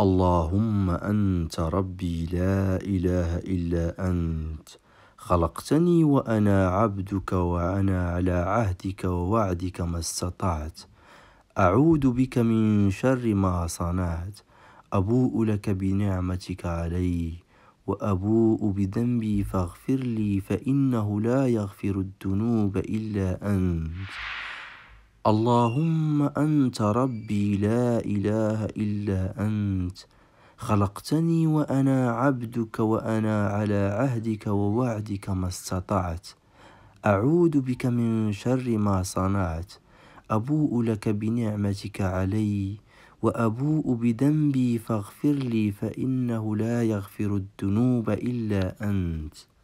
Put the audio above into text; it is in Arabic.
اللهم انت ربي لا اله الا انت خلقتني وانا عبدك وانا على عهدك ووعدك ما استطعت اعوذ بك من شر ما صنعت ابوء لك بنعمتك علي وابوء بذنبي فاغفر لي فانه لا يغفر الذنوب الا انت اللهم انت ربي لا اله الا انت خلقتني وانا عبدك وانا على عهدك ووعدك ما استطعت اعوذ بك من شر ما صنعت ابوء لك بنعمتك علي وابوء بذنبي فاغفر لي فانه لا يغفر الذنوب الا انت